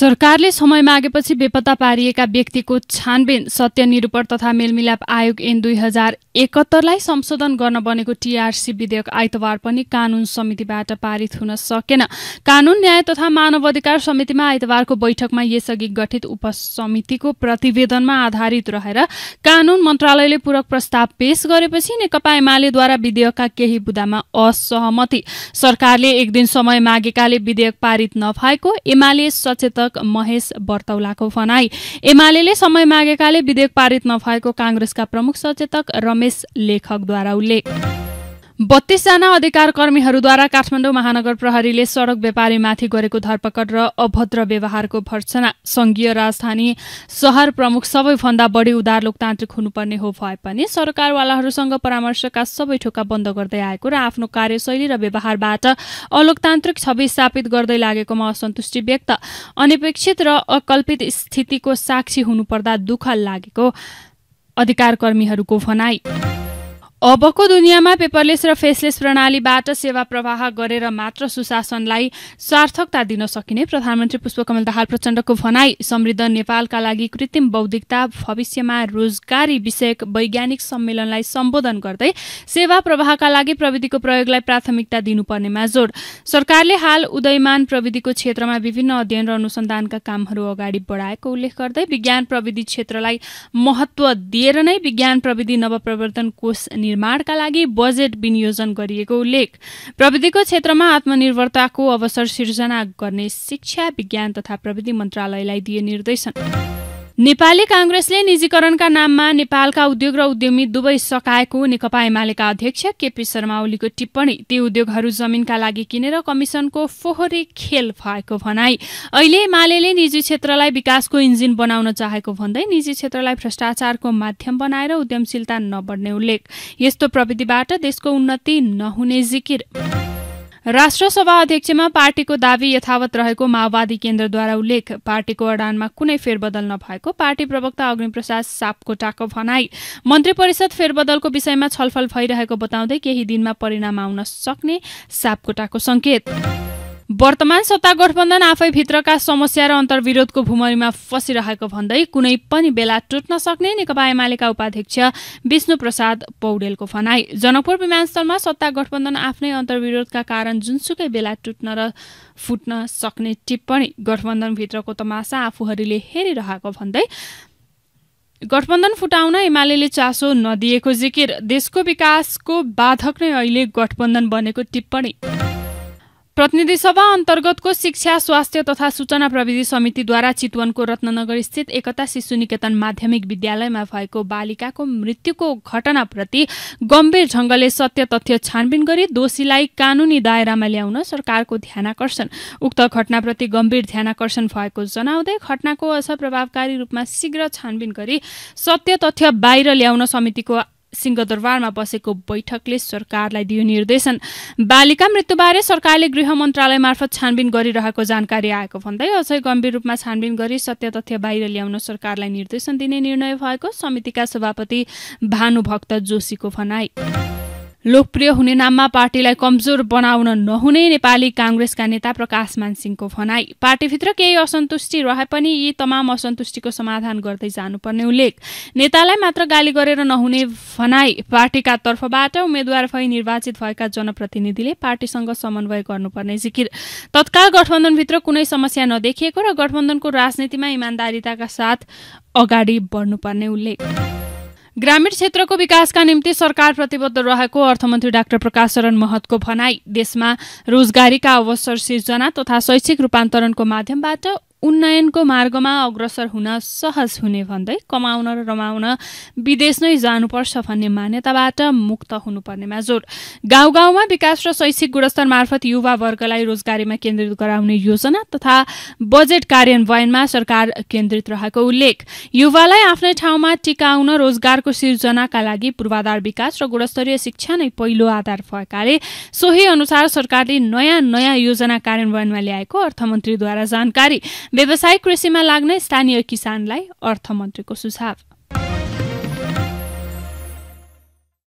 सरकारले समय मागेपछि बेपत्ता पारिएका व्यक्तिको छानबिन सत्य निरूपण तथा मेलमिलाप आयोग एन दुई हजार एकहत्तरलाई संशोधन गर्न बनेको टीआरसी विधेयक आइतबार पनि कानून समितिबाट पारित हुन सकेन कानून न्याय तथा मानव अधिकार समितिमा आइतबारको बैठकमा यसअघि गठित उपसमितिको प्रतिवेदनमा आधारित रहेर कानून मन्त्रालयले पूरक प्रस्ताव पेश गरेपछि नेकपा एमालेद्वारा विधेयकका केही बुदामा असहमति सरकारले एक दिन समय मागेकाले विधेयक पारित नभएको एमाले सचेत संयोजक महेश बर्तौलाको भनाई एमाले समय मागेकाले विधेयक पारित नभएको काङ्ग्रेसका प्रमुख सचेतक रमेश लेखकद्वारा उल्लेख बत्तीसजना अधिकार कर्मीहरूद्वारा काठमाडौँ महानगर प्रहरीले सड़क व्यापारीमाथि गरेको धरपकड र अभद्र व्यवहारको भर्सना संघीय राजधानी शहर प्रमुख सबैभन्दा बढी उदार लोकतान्त्रिक हुनुपर्ने हो भए पनि सरकारवालाहरूसँग परामर्शका सबै ठोका बन्द गर्दै आएको र आफ्नो कार्यशैली र व्यवहारबाट अलोकतान्त्रिक छवि स्थापित गर्दै लागेकोमा असन्तुष्टि व्यक्त अनपेक्षित र अकल्पित स्थितिको साक्षी हुनुपर्दा दुःख लागेको अधिकार कर्मीहरूको भनाई अबको दुनियाँमा पेपरलेस र फेसलेस प्रणालीबाट सेवा प्रवाह गरेर मात्र सुशासनलाई सार्थकता दिन सकिने प्रधानमन्त्री पुष्पकमल दाहाल प्रचण्डको भनाई समृद्ध नेपालका लागि कृत्रिम बौद्धिकता भविष्यमा रोजगारी विषयक वैज्ञानिक सम्मेलनलाई सम्बोधन गर्दै सेवा प्रवाहका लागि प्रविधिको प्रयोगलाई प्राथमिकता दिनुपर्नेमा जोड सरकारले हाल उदयमान प्रविधिको क्षेत्रमा विभिन्न अध्ययन र अनुसन्धानका कामहरू अगाडि बढाएको उल्लेख गर्दै विज्ञान प्रविधि क्षेत्रलाई महत्व दिएर नै विज्ञान प्रविधि नवप्रवर्तन कोष निर्माणका लागि बजेट विनियोजन गरिएको उल्लेख प्रविधिको क्षेत्रमा आत्मनिर्भरताको अवसर सिर्जना गर्ने शिक्षा विज्ञान तथा प्रविधि मन्त्रालयलाई दिए निर्देशन नेपाली काङ्ग्रेसले निजीकरणका नाममा नेपालका उद्योग र उद्यमी दुवै सकाएको नेकपा एमालेका अध्यक्ष केपी शर्मा ओलीको टिप्पणी ती उद्योगहरू जमिनका लागि किनेर कमिशनको फोहोरी खेल भएको भनाई अहिले एमाले निजी क्षेत्रलाई विकासको इन्जिन बनाउन चाहेको भन्दै निजी क्षेत्रलाई भ्रष्टाचारको माध्यम बनाएर उद्यमशीलता नबढ्ने उल्लेख यस्तो प्रविधिबाट देशको उन्नति नहुने जिकिर राष्ट्रसभा अध्यक्षमा पार्टीको दावी यथावत रहेको माओवादी केन्द्रद्वारा उल्लेख पार्टीको अडानमा कुनै फेरबदल नभएको पार्टी प्रवक्ता अग्निप्रसाद सापकोटाको भनाई मन्त्री परिषद फेरबदलको विषयमा छलफल भइरहेको बताउँदै केही दिनमा परिणाम आउन सक्ने सापकोटाको संकेत वर्तमान सत्ता गठबन्धन आफैभित्रका समस्या र अन्तर्विरोधको भुमरीमा फसिरहेको भन्दै कुनै पनि बेला टुट्न सक्ने नेकपा एमालेका उपाध्यक्ष विष्णु प्रसाद पौडेलको भनाई जनकपुर विमानस्थलमा सत्ता गठबन्धन आफ्नै अन्तर्विरोधका कारण जुनसुकै बेला टुट्न र फुट्न सक्ने टिप्पणी गठबन्धनभित्रको तमासा आफूहरूले हेरिरहेको भन्दै गठबन्धन फुटाउन एमाले चासो नदिएको जिकिर देशको विकासको बाधक नै अहिले गठबन्धन बनेको टिप्पणी प्रतिनिधि सभा अन्तर्गतको शिक्षा स्वास्थ्य तथा सूचना प्रविधि समितिद्वारा चितवनको रत्ननगर स्थित एकता शिशु निकेतन माध्यमिक विद्यालयमा भएको बालिकाको मृत्युको घटनाप्रति गम्भीर ढङ्गले सत्य तथ्य छानबिन गरी दोषीलाई कानूनी दायरामा ल्याउन सरकारको ध्यानकर्षण उक्त घटनाप्रति गम्भीर ध्यानकर्षण भएको जनाउँदै घटनाको असर प्रभावकारी रूपमा शीघ्र छानबिन गरी सत्य तथ्य बाहिर ल्याउन समितिको सिंहदरबारमा बसेको बैठकले सरकारलाई दियो निर्देशन बालिका मृत्युबारे सरकारले गृह मन्त्रालय मार्फत छानबिन गरिरहेको जानकारी आएको भन्दै अझै गम्भीर रूपमा छानबिन गरी सत्य तथ्य बाहिर ल्याउन सरकारलाई निर्देशन दिने निर्णय भएको समितिका सभापति भानुभक्त जोशीको भनाई लोकप्रिय हुने नाममा पार्टीलाई कमजोर बनाउन नहुने नेपाली काङ्ग्रेसका नेता प्रकाश मानसिंहको भनाई पार्टीभित्र केही असन्तुष्टि रहे पनि यी तमाम असन्तुष्टिको समाधान गर्दै जानुपर्ने उल्लेख नेतालाई मात्र गाली गरेर नहुने भनाई पार्टीका तर्फबाट उम्मेद्वार भई निर्वाचित भएका जनप्रतिनिधिले पार्टीसँग समन्वय गर्नुपर्ने जिकिर तत्काल गठबन्धनभित्र कुनै समस्या नदेखिएको र गठबन्धनको राजनीतिमा इमान्दारिताका साथ अगाडि बढ्नुपर्ने उल्लेख ग्रामीण क्षेत्रको विकासका निम्ति सरकार प्रतिबद्ध रहेको अर्थमन्त्री डाक्टर प्रकाश शरण महतको भनाई देशमा रोजगारीका अवसर सिर्जना तथा शैक्षिक रूपान्तरणको माध्यमबाट उन्नयनको मार्गमा अग्रसर हुन सहज हुने भन्दै कमाउन र रमाउन विदेश नै जानुपर्छ भन्ने मान्यताबाट मुक्त हुनुपर्नेमा जोड गाउँ गाउँमा विकास र शैक्षिक गुणस्तर मार्फत वर्गलाई रोजगारीमा केन्द्रित गराउने योजना तथा बजेट कार्यान्वयनमा सरकार केन्द्रित रहेको उल्लेख युवालाई आफ्नै ठाउँमा टिकाउन रोजगारको सिर्जनाका लागि पूर्वाधार विकास र गुणस्तरीय शिक्षा नै पहिलो आधार भएकाले सोही अनुसार सरकारले नयाँ नयाँ योजना कार्यान्वयनमा ल्याएको अर्थमन्त्रीद्वारा जानकारी व्यावसायिक कृषिमा लाग्न स्थानीय किसानलाई अर्थमन्त्रीको सुझाव